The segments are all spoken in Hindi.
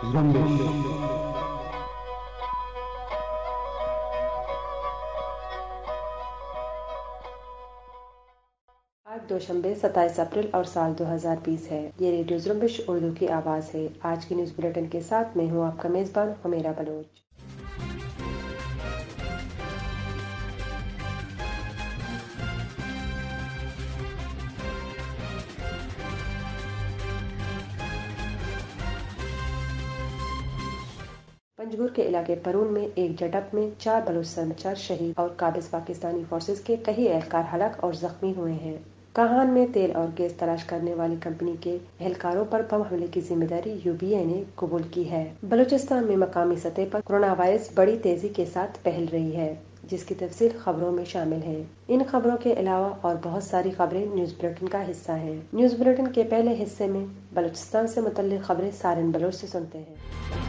आज दोशंबे 27 अप्रैल और साल 2020 है ये रेडियो जुम्बिश उर्दू की आवाज़ है आज की न्यूज़ बुलेटिन के साथ मैं हूँ आपका मेज़बान हमेरा बलोच पंजगुर के इलाके परून में एक झटप में चार बलोच कर्मचार शहीद और काबिज पाकिस्तानी फोर्सेज के कई एहलकार हलक और जख्मी हुए हैं कहान में तेल और गैस तलाश करने वाली कंपनी के एहलकारों पर बम हमले की जिम्मेदारी यूबीए ने कबूल की है बलूचिस्तान में मकामी सतह पर कोरोना वायरस बड़ी तेजी के साथ फैल रही है जिसकी तफसील खबरों में शामिल है इन खबरों के अलावा और बहुत सारी खबरें न्यूज बुलेटिन का हिस्सा है न्यूज बुलेटिन के पहले हिस्से में बलूचिस्तान से मुतल खबरें सारे बलोच से सुनते हैं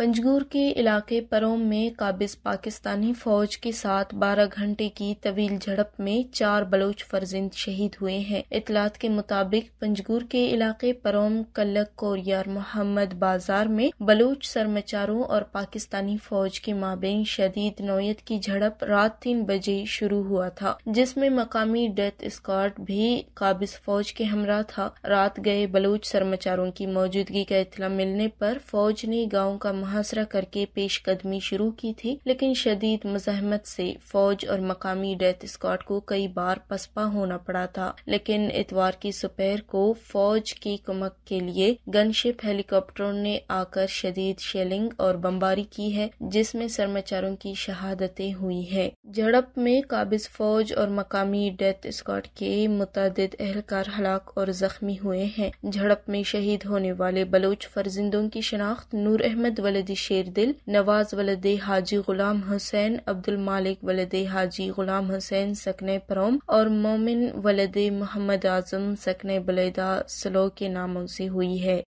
पंजगूर के इलाके परोम में काबिज पाकिस्तानी फौज के साथ 12 घंटे की तवील झड़प में चार बलोच फर्जिंद शहीद हुए हैं इतलात के मुताबिक पंजगूर के इलाके परोम कलक कोरियार मोहम्मद बाजार में बलोच सरमचारों और पाकिस्तानी फौज के माबेन शदीद नोयत की झड़प रात तीन बजे शुरू हुआ था जिसमे मकामी डेथ स्कॉट भी काबिज फौज के हमरा था रात गए बलोच सरमचारों की मौजूदगी का इतला मिलने आरोप फौज ने गाँव का मुहासरा करके पेश कदमी शुरू की थी लेकिन शदीद मजहमत से फौज और मकामी डेथ स्कॉट को कई बार पसपा होना पड़ा था लेकिन इतवार की सुपहर को फौज की कमक के लिए गनशिप हेलीकॉप्टरों ने आकर शदीद शेलिंग और बमबारी की है जिसमे सरमाचारों की शहादतें हुई है झड़प में काबिज फौज और मकामी डेथ स्कॉट के मुताद एहलकार हलाक और जख्मी हुए हैं झड़प में शहीद होने वाले बलोच फर्जिंदों की शनाख्त नूर अहमद वाले शेर दिल नवाज वलद हाजी गुलाम हुसैन अब्दुल मालिक वलद हाजी गुलाम हुसैन सकने परोम और मोमिन वलद मोहम्मद आजम सकने बलेदा स्लो के नामों से हुई है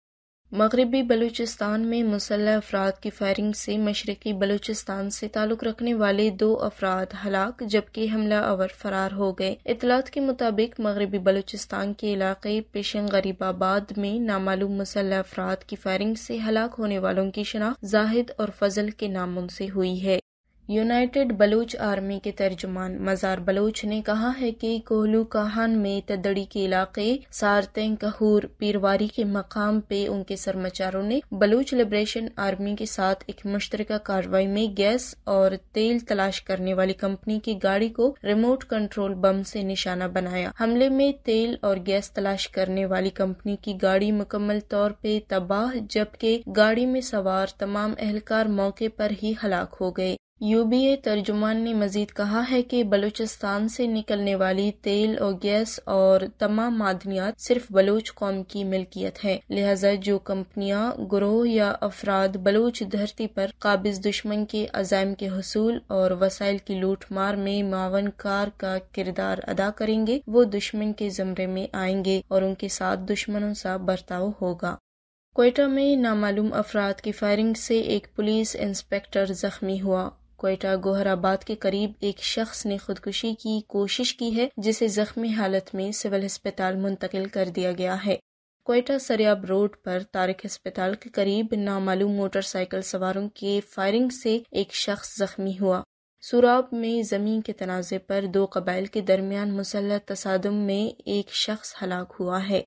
मगरबी बलूचिस्तान में मुसल्ह अफराद की फायरिंग से मशरकी बलूचिस्तान से ताल्लुक़ रखने वाले दो अफराद हलाक जबकि हमला अवर फरार हो गए इतलात के मुताबिक मगरबी बलूचिस्तान के इलाके पेशन गरीबाबाद में नामालूम मुसल्ह अफराद की फायरिंग से हलाक होने वालों की शनाख्त जाहिद और फजल के नामों से हुई है यूनाइटेड बलूच आर्मी के तर्जुमान मज़ार बलूच ने कहा है कि कोहलू कहान में तदड़ी के इलाके सारतें कहूर पीरवारी के मकाम पे उनके सरमाचारों ने बलूच लिबरेशन आर्मी के साथ एक मुश्तर कार्रवाई में गैस और तेल तलाश करने वाली कंपनी की गाड़ी को रिमोट कंट्रोल बम से निशाना बनाया हमले में तेल और गैस तलाश करने वाली कंपनी की गाड़ी मुकम्मल तौर पर तबाह जबकि गाड़ी में सवार तमाम एहलकार मौके पर ही हलाक हो गए यूबीए तर्जुमान ने मजीद कहा है कि बलूचिस्तान से निकलने वाली तेल और गैस और तमाम मादनियात सिर्फ बलूच कौम की मिल्कियत है लिहाजा जो कंपनियां ग्रोह या अफराद बलूच धरती पर काबिज दुश्मन के अजायम के हसूल और वसाइल की लूट मार में मावन कार का किरदार अदा करेंगे वो दुश्मन के जमरे में आएंगे और उनके साथ दुश्मनों सा बर्ताव होगा कोयटा में नामालूम अफराद की फायरिंग से एक पुलिस इंस्पेक्टर जख्मी हुआ कोयटा गोहराबाद के करीब एक शख्स ने खुदकुशी की कोशिश की है जिसे जख्मी हालत में सिविल अस्पताल मुंतकिल कर दिया गया है कोयटा सरयाब रोड पर तारिक अस्पताल के करीब नामालूम मोटरसाइकिल सवारों के फायरिंग से एक शख्स जख्मी हुआ सूराब में ज़मीन के तनाज़े पर दो कबाइल के दरमियान मुसलह तसादम में एक शख्स हलाक हुआ है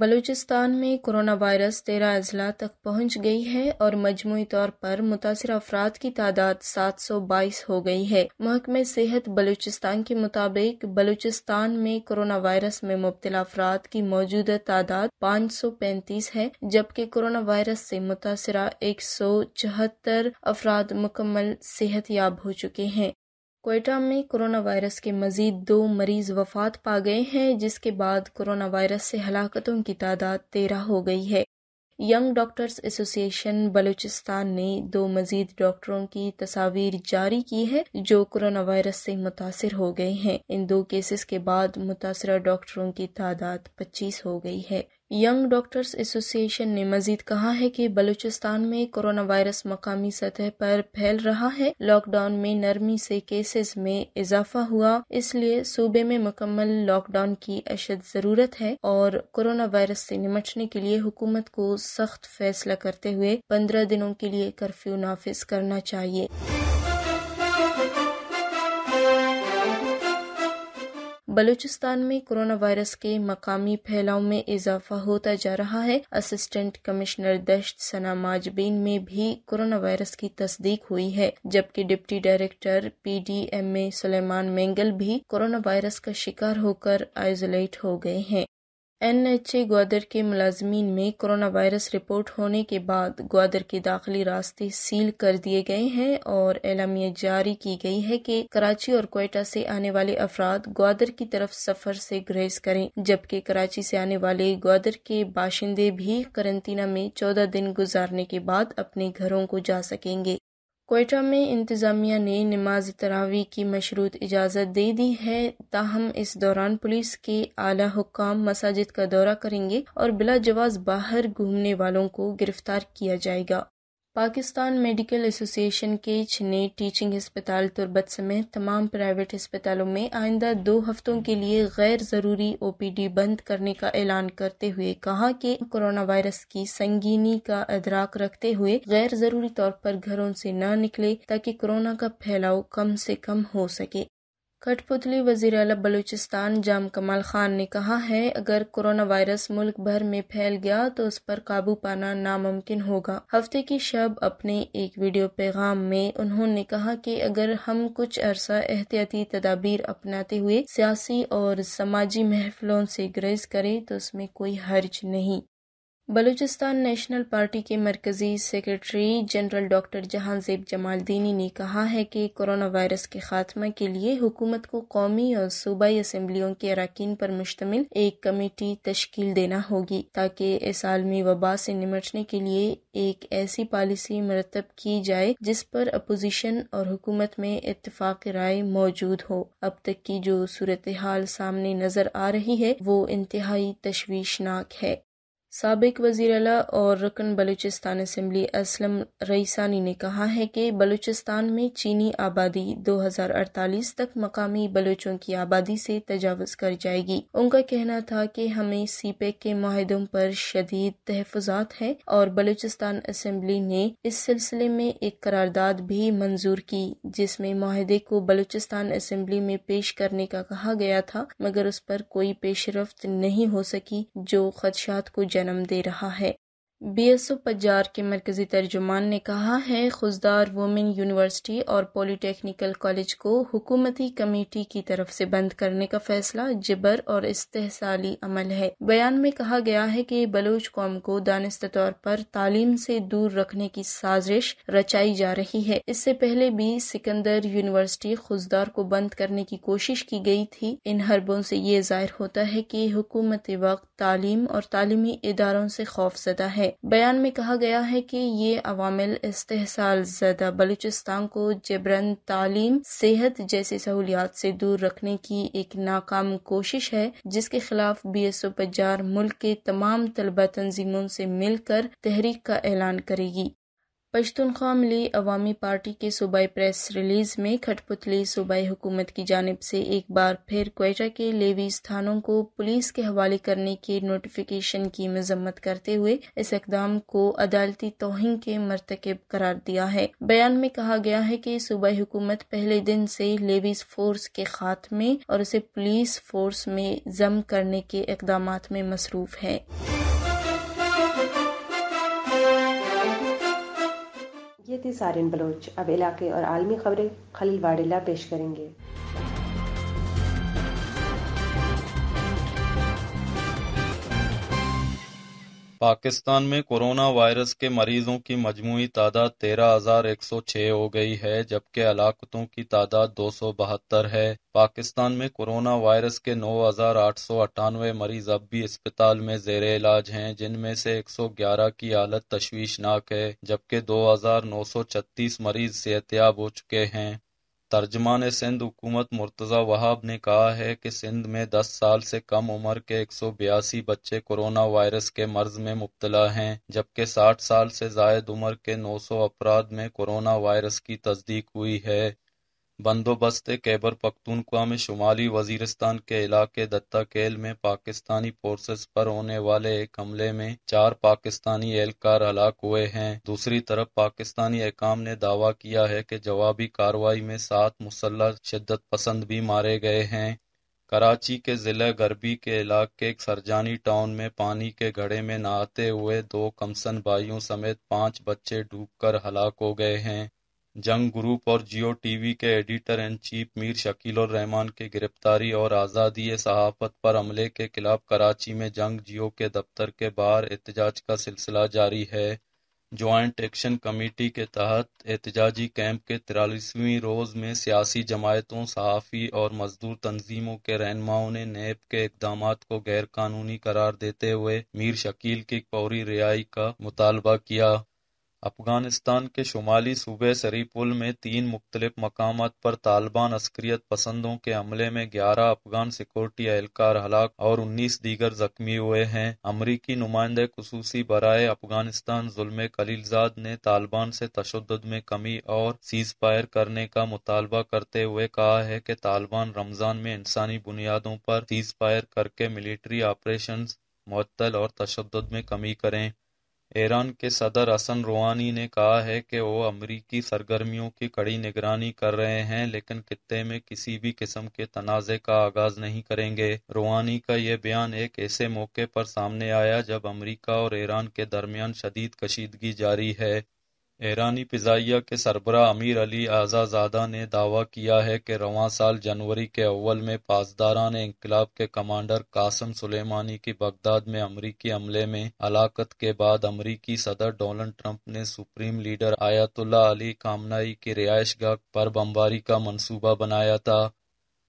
बलूचिस्तान में कोरोना वायरस तेरह अजला तक पहुंच गई है और मजमू तौर पर मुतासर अफराद की तादाद सात सौ बाईस हो गई है महकमे सेहत बलूचिस्तान के मुताबिक बलूचिस्तान में कोरोना वायरस में मुबतला अफराद की मौजूदा तादाद पाँच सौ पैंतीस है जबकि कोरोना वायरस से मुतासर एक सौ चौहत्तर अफराद मुकम्मल सेहत याब हो चुके हैं कोयटा में कोरोना वायरस के मजीद दो मरीज वफात पा गए हैं जिसके बाद कोरोना वायरस से हलाकतों की तादाद तेरह हो गई है यंग डॉक्टर्स एसोसिएशन बलूचिस्तान ने दो मजीद डॉक्टरों की तस्वीर जारी की है जो कोरोना वायरस से मुतासर हो गए हैं इन दो केसेस के बाद मुतासर डॉक्टरों की तादाद 25 हो गई है यंग डॉक्टर्स एसोसिएशन ने मजीद कहा है कि बलूचिस्तान में कोरोना वायरस मकामी सतह पर फैल रहा है लॉकडाउन में नरमी से केसेस में इजाफा हुआ इसलिए सूबे में मुकम्मल लॉकडाउन की अशद जरूरत है और कोरोना वायरस से निमटने के लिए हुकूमत को सख्त फैसला करते हुए पंद्रह दिनों के लिए कर्फ्यू नाफिज करना चाहिए बलूचिस्तान में कोरोना वायरस के मकामी फैलाव में इजाफा होता जा रहा है असिस्टेंट कमिश्नर दश्त सना माजबीन में भी कोरोना वायरस की तस्दीक हुई है जबकि deputy director P D M A Suleman Mengal भी कोरोना वायरस का शिकार होकर आइसोलेट हो गए हैं एनएचए ग्वादर के मुलाजमीन में कोरोना वायरस रिपोर्ट होने के बाद ग्वादर के दाखिली रास्ते सील कर दिए गए हैं और एलामिया जारी की गई है कि कराची और कोयटा से आने वाले अफराद ग्वादर की तरफ सफर से ग्रेस करें जबकि कराची से आने वाले ग्वादर के बाशिंदे भी करंतना में चौदह दिन गुजारने के बाद अपने घरों को जा सकेंगे कोयटा में इंतज़ामिया ने नमाज तरावी की मशरूत इजाज़त दे दी है ताहम इस दौरान पुलिस के आला हुकाम मसाजिद का दौरा करेंगे और बिला जवाज बाहर घूमने वालों को गिरफ्तार किया जाएगा पाकिस्तान मेडिकल एसोसिएशन केच ने टीचिंग अस्पताल तुरबत समेत तमाम प्राइवेट अस्पतालों में आइंदा दो हफ्तों के लिए गैर ज़रूरी ओपीडी बंद करने का ऐलान करते हुए कहा कि कोरोना वायरस की संगीनी का अदराक रखते हुए गैर ज़रूरी तौर पर घरों से न निकले ताकि कोरोना का फैलाव कम से कम हो सके कठपुतली वजीर अला बलूचिस्तान जाम कमाल खान ने कहा है अगर कोरोना वायरस मुल्क भर में फैल गया तो उस पर काबू पाना नामुमकिन होगा हफ्ते की शब अपने एक वीडियो पैगाम में उन्होंने कहा कि अगर हम कुछ अरसा एहतियाती तदाबीर अपनाते हुए सियासी और समाजी महफलों से ग्रेज करें तो उसमें कोई हर्ज नहीं बलूचिस्तान नेशनल पार्टी के मरकज़ी secretary general doctor Jahanzeb Jamaldini ने कहा है कि कोरोना वायरस के खात्मा के लिए हुकूमत को कौमी और सूबाई असम्बलियों के अरकान पर मुश्तमिल एक कमेटी तश्कील देना होगी ताकि इस आलमी वबा से निमटने के लिए एक ऐसी पॉलिसी मरतब की जाए जिस पर अपोजिशन और हुकूमत में इतफाक राय मौजूद हो अब तक की जो सूरत हाल सामने नजर आ रही है वो इंतहाई तशवीशनाक है सबक वज़ी अला और रकन बलूचिस्तान असम्बली असलम रईसानी ने कहा है कि बलूचिस्तान में चीनी आबादी 2048 तक मकामी बलूचों की आबादी से तजावज़ कर जाएगी उनका कहना था कि हमें सी पैक के माहों पर शदीद तहफात है और बलूचिस्तान असम्बली ने इस सिलसिले में एक करारदाद भी मंजूर की जिसमें माहदे को बलूचिस्तान असम्बली में पेश करने का कहा गया था मगर उस पर कोई पेशरफ नहीं हो सकी जो खदशात को जन जन्म दे रहा है बी एस ओ पजार के मरकज़ी तर्जुमान ने कहा है खुजदार वुमेन यूनिवर्सिटी और पॉलीटेक्निकल कॉलेज को हुकूमती कमेटी की तरफ से बंद करने का फैसला जबर और इस्तेसाली अमल है बयान में कहा गया है कि बलोच कौम को दानिस्त तौर पर तालीम से दूर रखने की साजिश रचाई जा रही है इससे पहले भी सिकंदर यूनिवर्सिटी खुजदार को बंद करने की कोशिश की गई थी इन हरबों से ये जाहिर होता है कि हुकूमती वक्त तालीम और तालीमी इदारों से खौफजदा है बयान में कहा गया है कि ये अवामिल इस्तेसाल ज्यादा बलूचिस्तान को जबरन तालीम सेहत जैसी सहूलियात से दूर रखने की एक नाकाम कोशिश है जिसके खिलाफ बी एस ओ पजार मुल्क के तमाम तलबा तंजीमों से मिलकर तहरीक का ऐलान करेगी पश्तनख्वा मिली अवामी पार्टी के सूबाई प्रेस रिलीज में खटपुतली सूबाई हुकूमत की जानब से एक बार फिर कोयटा के लेवीज थानों को पुलिस के हवाले करने के नोटिफिकेशन की मजम्मत करते हुए इस इकदाम को अदालती तोहन के मरतकब करार दिया है बयान में कहा गया है कि सूबाई हुकूमत पहले दिन से लेवीज फोर्स के खात्मे और उसे पुलिस फोर्स में जम करने के इकदाम में मसरूफ है थी सारिन बलोच अब इलाके और आलमी खबरें खलील वाडिला पेश करेंगे पाकिस्तान में कोरोना वायरस के मरीजों की मजमू तादाद तेरह हजार एक सौ छह हो गई है जबकि हलाकतों की तादाद दो सौ बहत्तर है पाकिस्तान में कोरोना वायरस के नौ हजार आठ सौ अट्ठानवे मरीज अब भी अस्पताल में जेर इलाज हैं जिनमें से एक सौ ग्यारह की हालत तशवीशनाक है जबकि दो हजार नौ सौ छत्तीस मरीज सेहतियाब हो चुके हैं तर्जमान सिंध हुकूमत मुर्तज़ा वहाब ने कहा है कि सिंध में दस साल से कम उम्र के एक सौ बयासी बच्चे कोरोना वायरस के मर्ज में मुबतला हैं जबकि साठ साल से जायद उम्र के नौ सौ अफराद में कोरोना वायरस की तस्दीक हुई है बंदोबस्त कैबर पख्तूनख्वा में शुमाली वजीरस्तान के इलाके दत्ता केल में पाकिस्तानी फोर्सेस पर होने वाले एक हमले में चार पाकिस्तानी एहलकार हलाक हुए हैं दूसरी तरफ पाकिस्तानी अहकाम ने दावा किया है कि जवाबी कार्रवाई में सात मुसल्ह शिद्दत पसंद भी मारे गए हैं कराची के ज़िले गरबी के इलाके सरजानी टाउन में पानी के घड़े में नहाते हुए दो कमसन भाइयों समेत पांच बच्चे डूबकर हलाक हो गए हैं जंग ग्रुप और जियो टीवी के editor in chief Mir Shakeel और रहमान के गिरफ्तारी और आज़ादी सहाफत पर हमले के खिलाफ कराची में जंग जियो के दफ्तर के बाहर एहतजाज का सिलसिला जारी है ज्वाइंट एक्शन कमेटी के तहत एहतजाजी कैंप के तिरालीसवीं रोज़ में सियासी जमायतों सहाफ़ी और मजदूर तंजीमों के रहनुमाओं ने नैब के इकदाम को गैरकानूनी करार देते हुए मीर शकील की फौरी रिहाई का मुतालबा किया अफगानिस्तान के शुमाली सूबे सरीपुल में तीन मुख्तलिफ मकाम पर तालिबान अस्करियत पसंदों के हमले में ग्यारह अफगान सिक्योरिटी एहलकार हलाक और उन्नीस दीगर जख्मी हुए हैं अमरीकी नुमाइंदे खसूसी बरए अफगानिस्तान जुल्म कलीलजाद ने तालिबान से तशद में कमी और सीज फायर करने का मुतालबा करते हुए कहा है कि तालिबान रमजान में इंसानी बुनियादों पर सीज फायर करके मिलिट्री ऑपरेशन मअतल और तशद में कमी करें ईरान के सदर हसन रूहानी ने कहा है कि वो अमरीकी सरगर्मियों की कड़ी निगरानी कर रहे हैं लेकिन खत्े में किसी भी किस्म के तनाज़े का आगाज नहीं करेंगे रूहानी का यह बयान एक ऐसे मौके पर सामने आया जब अमरीका और ईरान के दरमियान शदीद कशीदगी जारी है ईरानी फिजाइया के सरबरा अमीर अली आज़ाजादा ने दावा किया है कि रवान साल जनवरी के अव्वल में ने इनकलाब के कमांडर कासम सुलेमानी की बगदाद में अमरीकी हमले में हलाकत के बाद अमरीकी सदर डोनल्ड ट्रंप ने supreme leader Ayatollah Ali Khamenei की रिहाइश गाह पर बमबारी का मनसूबा बनाया था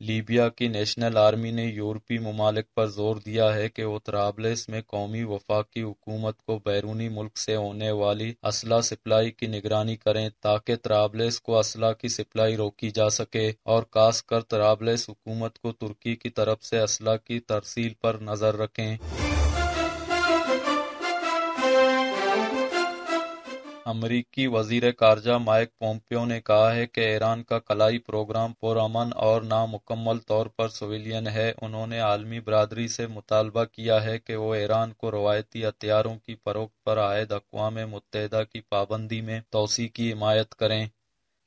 लीबिया की नेशनल आर्मी ने यूरोपी ममालिक पर जोर दिया है कि वो तराबलिस में कौमी वफाकी हुकूमत को बैरूनी मुल्क से होने वाली असला सप्लाई की निगरानी करें ताकि तराबलिस को असला की सप्लाई रोकी जा सके और खासकर तराबलिस हुकूमत को तुर्की की तरफ से असला की तरसील पर नजर रखें अमरीकी वजीर खारजा माइक पोम्पियो ने कहा है कि ईरान का कलाई प्रोग्राम पुरमन और नामुकम्मल तौर पर सविलियन है उन्होंने आलमी बरदरी से मुतालबा किया है कि वो ईरान को रवायती हथियारों की फरोख पर आयद अकवा मुतहदा की पाबंदी में तोसी की हिमायत करें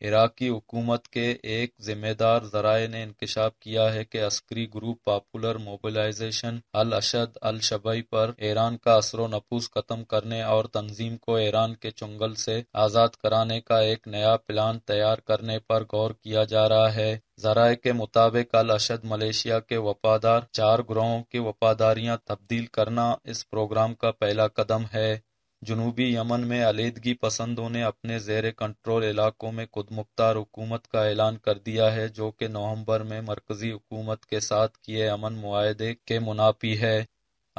इराकी की हुकूमत के एक जिम्मेदार जराये ने इंकशाफ किया है कि अस्करी ग्रुप पॉपुलर मोबिलाइजेशन अल अशद अल शबई पर ईरान का असर नफूस खत्म करने और तंजीम को ईरान के चुंगल से आज़ाद कराने का एक नया प्लान तैयार करने पर गौर किया जा रहा है जराये के मुताबिक अल अशद मलेशिया के वफादार चार ग्रोहों की वफादारियां तब्दील करना इस प्रोग्राम का पहला कदम है जनूबी यमन में अलीदगी पसंदों ने अपने जेर कंट्रोल इलाकों में खुद मुख्तार हुकूमत का ऐलान कर दिया है जो कि नवंबर में मरकजी हुकूमत के साथ किए अमन माहदे के मुनाफी है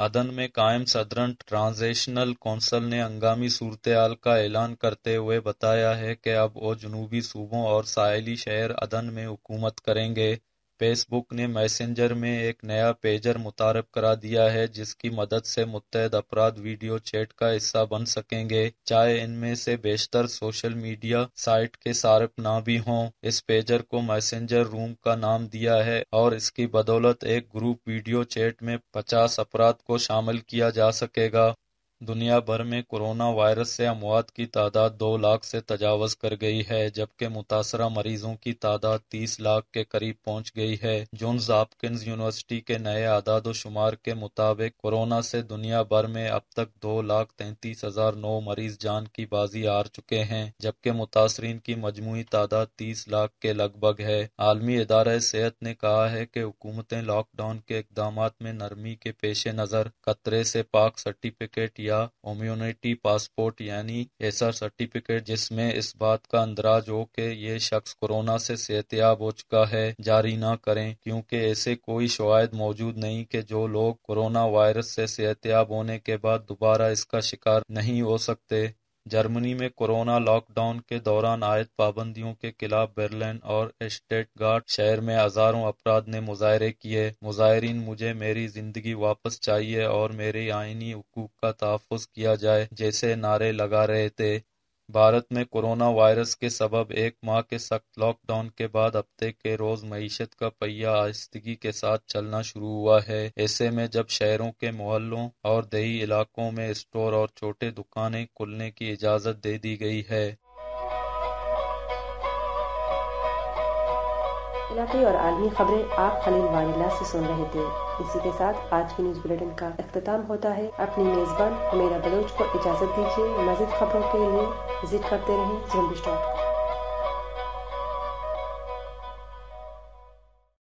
अदन में कायम सदरन ट्रांजेशनल कौंसल ने हंगामी सूरत हाल का ऐलान करते हुए बताया है कि अब वो जनूबी सूबों और साहली शहर अदन में हुकूमत करेंगे फेसबुक ने मैसेंजर में एक नया पेजर मुतारब करा दिया है जिसकी मदद से मुतहद अपराध वीडियो चैट का हिस्सा बन सकेंगे चाहे इनमें से बेशतर सोशल मीडिया साइट के सारफ ना भी हों इस पेजर को मैसेंजर रूम का नाम दिया है और इसकी बदौलत एक ग्रुप वीडियो चैट में पचास अपराध को शामिल किया जा सकेगा दुनिया भर में कोरोना वायरस से अमवात की तादाद दो लाख से तजावज कर गई है जबकि मुतासर मरीजों की तादाद तीस लाख के करीब पहुंच गई है जोन हॉपकिंस यूनिवर्सिटी के नए आदाद शुमार के मुताबिक कोरोना से दुनिया भर में अब तक दो लाख तैंतीस हजार नौ मरीज जान की बाजी हार चुके हैं जबकि मुतासरी की मजमू तादाद तीस लाख के लगभग है आलमी इदार सेहत ने कहा है की हुकूमतें लॉकडाउन के इकदाम में नरमी के पेश नज़र कतरे से पाक सर्टिफिकेट या कम्युनिटी पासपोर्ट यानी ऐसा सर्टिफिकेट जिसमें इस बात का अंदराज हो कि ये शख्स कोरोना से सेहतियाब हो चुका है जारी ना करें क्योंकि ऐसे कोई शवायद मौजूद नहीं कि जो लोग कोरोना वायरस से सेहतियाब होने के बाद दोबारा इसका शिकार नहीं हो सकते जर्मनी में कोरोना लॉकडाउन के दौरान आयद पाबंदियों के खिलाफ बर्लिन और स्टेटगार्ट शहर में हजारों अफराद ने मुजाहरे किए मुजाहरीन मुझे मेरी जिंदगी वापस चाहिए और मेरे आइनी हकूक का तहफ़ किया जाए जैसे नारे लगा रहे थे भारत में कोरोना वायरस के सबब एक माह के सख्त लॉकडाउन के बाद हफ्ते के रोज मीशत का पहिया आहिस्तगी के साथ चलना शुरू हुआ है ऐसे में जब शहरों के मोहल्लों और दही इलाकों में स्टोर और छोटे दुकानें खुलने की इजाज़त दे दी गई है इलाके और आलमी खबरें आप खलील वानिला से सुन रहे थे इसी के साथ आज की न्यूज बुलेटिन का अख्ताम होता है अपनी मेजबान हमेरा बलोच को इजाजत दीजिए मजीद खबरों के लिए विजिट करते रहे जुम्बिश डॉट